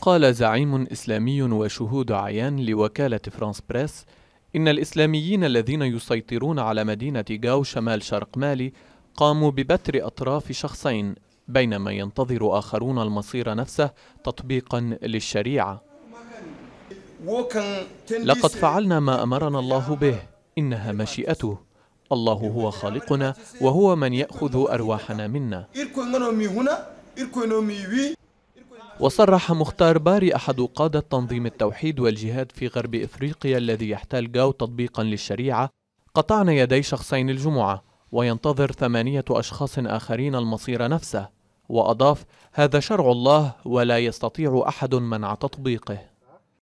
قال زعيم إسلامي وشهود عيان لوكالة فرانس بريس إن الإسلاميين الذين يسيطرون على مدينة جاو شمال شرق مالي قاموا ببتر أطراف شخصين بينما ينتظر آخرون المصير نفسه تطبيقا للشريعة لقد فعلنا ما أمرنا الله به إنها مشيئته الله هو خالقنا وهو من يأخذ أرواحنا منا وصرح مختار باري أحد قادة تنظيم التوحيد والجهاد في غرب إفريقيا الذي يحتل جاو تطبيقا للشريعة قطعنا يدي شخصين الجمعة وينتظر ثمانية أشخاص آخرين المصير نفسه وأضاف هذا شرع الله ولا يستطيع أحد منع تطبيقه